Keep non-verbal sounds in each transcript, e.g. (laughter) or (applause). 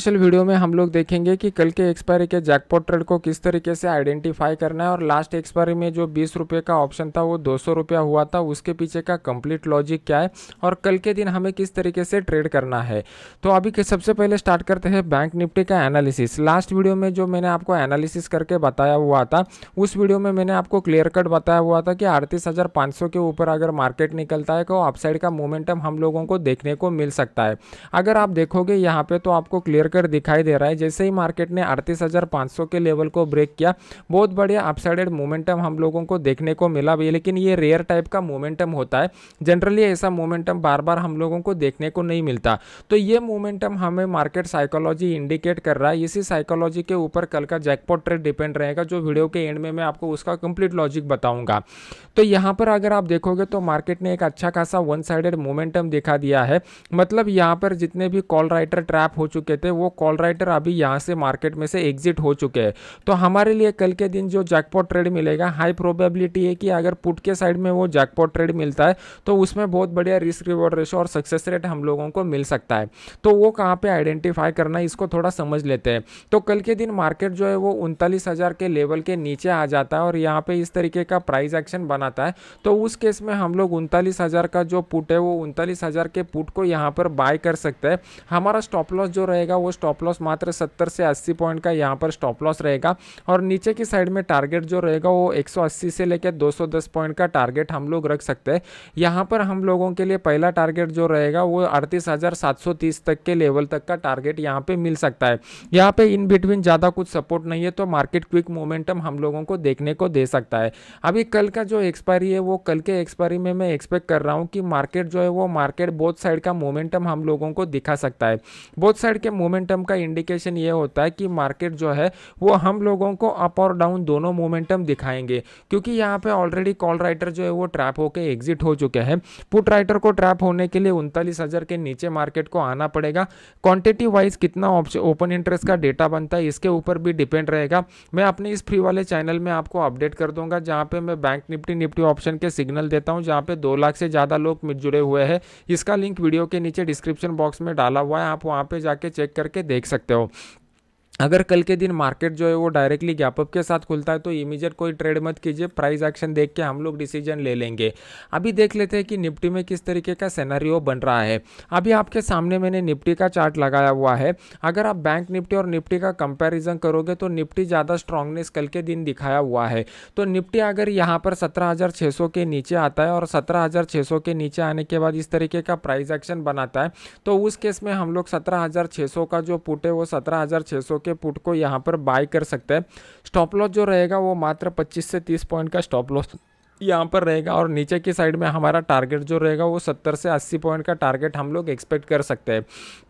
special video में हम लोग देखेंगे कि कल के एक्सपायरी के जैकपॉट ट्रेड को किस तरीके से आइडेंटिफाई करना है और लास्ट एक्सपायरी में जो बीस रुपये का ऑप्शन था वो दो सौ रुपया हुआ था उसके पीछे का कंप्लीट लॉजिक क्या है और कल के दिन हमें किस तरीके से ट्रेड करना है तो अभी के सबसे पहले स्टार्ट करते हैं बैंक निफ्टी का एनालिसिस लास्ट वीडियो में जो मैंने आपको एनालिसिस करके बताया हुआ था उस वीडियो में मैंने आपको क्लियर कट बताया हुआ था कि अड़तीस के ऊपर अगर मार्केट निकलता है तो अपसाइड का मोमेंटम हम लोगों को देखने को मिल सकता है अगर आप देखोगे यहाँ पर तो आपको क्लियर गिर कर दिखाई दे रहा है जैसे ही मार्केट ने अड़तीस के लेवल को ब्रेक किया बहुत बढ़िया अपसाइडेड मोमेंटम हम लोगों को देखने को मिला भी लेकिन ये रेयर टाइप का मोमेंटम होता है जनरली ऐसा मोमेंटम बार बार हम लोगों को देखने को नहीं मिलता तो ये मोमेंटम हमें मार्केट साइकोलॉजी इंडिकेट कर रहा है इसी साइकोलॉजी के ऊपर कल का जैकपॉट ट्रेड डिपेंड रहेगा जो वीडियो के एंड में मैं आपको उसका कंप्लीट लॉजिक बताऊंगा तो यहां पर अगर आप देखोगे तो मार्केट ने एक अच्छा खासा वन साइडेड मोमेंटम दिखा दिया है मतलब यहां पर जितने भी कॉल राइटर ट्रैप हो चुके थे वो कॉल राइटर अभी यहाँ से मार्केट में से एग्जिट हो चुके हैं तो हमारे लिए कल के दिन जो जैकपॉट ट्रेड मिलेगा हाई प्रोबेबिलिटी है कि अगर पुट के साइड में वो जैकपॉट ट्रेड मिलता है तो उसमें बहुत बढ़िया रिस्क रिवॉर्ड रेशो और सक्सेस रेट हम लोगों को मिल सकता है तो वो कहाँ पर आइडेंटिफाई करना है इसको थोड़ा समझ लेते हैं तो कल के दिन मार्केट जो है वो उनतालीस के लेवल के नीचे आ जाता है और यहाँ पर इस तरीके का प्राइस एक्शन बनाता है तो उस केस में हम लोग उनतालीस का जो पुट है वो उनतालीस के पुट को यहाँ पर बाय कर सकते हैं हमारा स्टॉप लॉस जो रहेगा वो स्टॉप लॉस मात्र सत्तर से अस्सी पॉइंट का यहाँ पर स्टॉप लॉस रहेगा और नीचे की साइड में टारगेट जो रहेगा वो 180 से लेकर 210 पॉइंट का टारगेट हम लोग रख सकते हैं यहाँ पर हम लोगों के लिए पहला टारगेट जो रहेगा वो अड़तीस तक के लेवल तक का टारगेट यहाँ पर मिल सकता है यहाँ पर इन बिटवीन ज़्यादा कुछ सपोर्ट नहीं है तो मार्केट क्विक मोमेंटम हम लोगों को देखने को दे सकता है अभी कल का जो एक्सपायरी है वो कल के एक्सपायरी में मैं एक्सपेक्ट कर रहा हूँ कि मार्केट जो है वो मार्केट बोथ साइड का मोमेंटम हम लोगों को दिखा सकता है बोथ साइड के मोमेंट मोमेंटम का इंडिकेशन ये होता है कि मार्केट जो है वो हम लोगों को अप और डाउन दोनों मोमेंटम दिखाएंगे क्योंकि यहाँ पे ऑलरेडी कॉल राइटर जो है वो ट्रैप होकर एग्जिट हो चुके हैं पुट राइटर को ट्रैप होने के लिए उनतालीस हज़ार के नीचे मार्केट को आना पड़ेगा क्वान्टिटी वाइज कितना ओपन इंटरेस्ट का डेटा बनता है इसके ऊपर भी डिपेंड रहेगा मैं अपने इस फ्री वाले चैनल में आपको अपडेट कर दूंगा जहाँ पर मैं बैंक निफ्टी निफ्टी ऑप्शन के सिग्नल देता हूँ जहाँ पे दो लाख से ज़्यादा लोग जुड़े हुए हैं इसका लिंक वीडियो के नीचे डिस्क्रिप्शन बॉक्स में डाला हुआ है आप वहाँ पर जाके चेक कर करके देख सकते हो अगर कल के दिन मार्केट जो है वो डायरेक्टली गैपअप के साथ खुलता है तो इमीजिएट कोई ट्रेड मत कीजिए प्राइस एक्शन देख के हम लोग डिसीजन ले लेंगे अभी देख लेते हैं कि निफ्टी में किस तरीके का सेनारियो बन रहा है अभी आपके सामने मैंने निफ्टी का चार्ट लगाया हुआ है अगर आप बैंक निफ्टी और निफ्टी का कंपेरिजन करोगे तो निफ्टी ज़्यादा स्ट्रांगनेस कल के दिन दिखाया हुआ है तो निफ्टी अगर यहाँ पर सत्रह के नीचे आता है और सत्रह के नीचे आने के बाद इस तरीके का प्राइज एक्शन बनाता है तो उस केस में हम लोग सत्रह का जो पुट है वो सत्रह के पुट को यहाँ पर बाय कर सकता है स्टॉप लॉस जो रहेगा वो मात्र पच्चीस से तीस पॉइंट का स्टॉप लॉस यहाँ पर रहेगा और नीचे की साइड में हमारा टारगेट जो रहेगा वो 70 से 80 पॉइंट का टारगेट हम लोग एक्सपेक्ट कर सकते हैं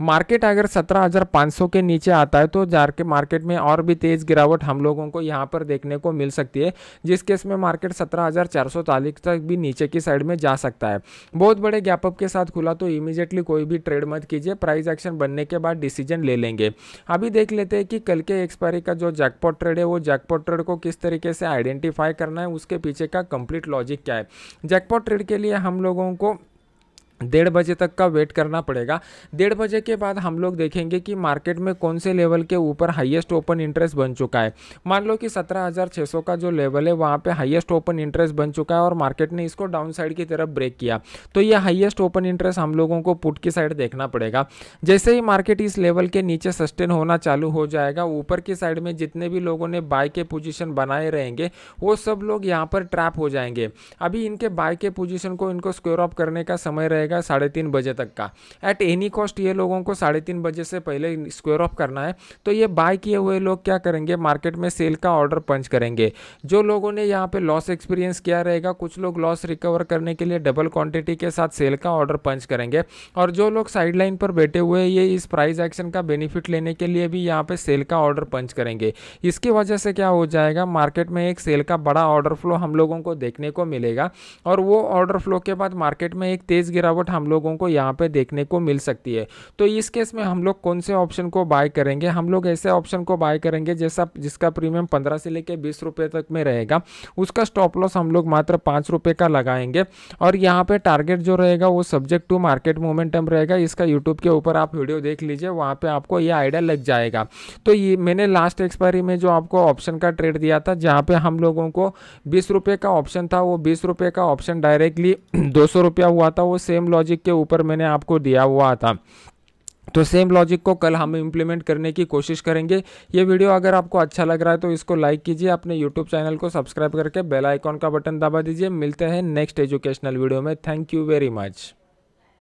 मार्केट अगर 17,500 के नीचे आता है तो जार के मार्केट में और भी तेज़ गिरावट हम लोगों को यहाँ पर देखने को मिल सकती है जिस केस में मार्केट 17,440 तक भी नीचे की साइड में जा सकता है बहुत बड़े गैपअप के साथ खुला तो इमीजिएटली कोई भी ट्रेड मत कीजिए प्राइज एक्शन बनने के बाद डिसीजन ले लेंगे अभी देख लेते हैं कि कल के एक्सपायरी का जो जैकपॉट ट्रेड है वो जैकपॉट ट्रेड को किस तरीके से आइडेंटिफाई करना है उसके पीछे का कंप्लीट लॉजिक क्या है जैकपॉट ट्रेड के लिए हम लोगों को डेढ़ बजे तक का वेट करना पड़ेगा डेढ़ बजे के बाद हम लोग देखेंगे कि मार्केट में कौन से लेवल के ऊपर हाईएस्ट ओपन इंटरेस्ट बन चुका है मान लो कि 17,600 का जो लेवल है वहाँ पे हाईएस्ट ओपन इंटरेस्ट बन चुका है और मार्केट ने इसको डाउन साइड की तरफ ब्रेक किया तो ये हाईएस्ट ओपन इंटरेस्ट हम लोगों को पुट की साइड देखना पड़ेगा जैसे ही मार्केट इस लेवल के नीचे सस्टेन होना चालू हो जाएगा ऊपर की साइड में जितने भी लोगों ने बाय के पोजिशन बनाए रहेंगे वो सब लोग यहाँ पर ट्रैप हो जाएंगे अभी इनके बाय के पोजिशन को इनको स्क्योर ऑफ करने का समय रहेगा रहेगा साढ़े तीन बजे तक का एट एनी कॉस्ट ये लोगों को साढ़े तीन बजे से पहले स्क्वेयर ऑफ करना है तो ये बाय किए हुए लोग क्या करेंगे मार्केट में सेल का ऑर्डर पंच करेंगे जो लोगों ने यहाँ पे लॉस एक्सपीरियंस किया रहेगा कुछ लोग लॉस रिकवर करने के लिए डबल क्वांटिटी के साथ सेल का ऑर्डर पंच करेंगे और जो लोग साइडलाइन पर बैठे हुए ये इस प्राइस एक्शन का बेनिफिट लेने के लिए भी यहाँ पर सेल का ऑर्डर पंच करेंगे इसकी वजह से क्या हो जाएगा मार्केट में एक सेल का बड़ा ऑर्डर फ्लो हम लोगों को देखने को मिलेगा और वो ऑर्डर फ्लो के बाद मार्केट में एक तेज़ गिरावट गिरावट हम लोगों को यहाँ पे देखने को मिल सकती है तो इस केस में हम लोग कौन से ऑप्शन को बाय करेंगे हम लोग ऐसे ऑप्शन को बाय करेंगे जैसा जिसका प्रीमियम पंद्रह से लेकर बीस रुपये तक में रहेगा उसका स्टॉप लॉस हम लोग मात्र पाँच रुपये का लगाएंगे और यहाँ पर टारगेट जो रहेगा वो सब्जेक्ट टू मार्केट मोमेंटम रहेगा इसका यूट्यूब के ऊपर आप वीडियो देख लीजिए वहाँ पर आपको ये आइडिया लग जाएगा तो ये मैंने लास्ट एक्सपायरी में जो आपको ऑप्शन का ट्रेड दिया था जहाँ पर हम लोगों को बीस का ऑप्शन था वो बीस का ऑप्शन डायरेक्टली (clears throat) दो सौ रुपया हुआ था वो सेम सेम लॉजिक के ऊपर मैंने आपको दिया हुआ था तो सेम लॉजिक को कल हम इम्प्लीमेंट करने की कोशिश करेंगे ये वीडियो अगर आपको अच्छा लग रहा है तो इसको लाइक कीजिए अपने यूट्यूब चैनल को सब्सक्राइब करके बेल आइकॉन का बटन दबा दीजिए मिलते हैं नेक्स्ट एजुकेशनल वीडियो में थैंक यू वेरी मच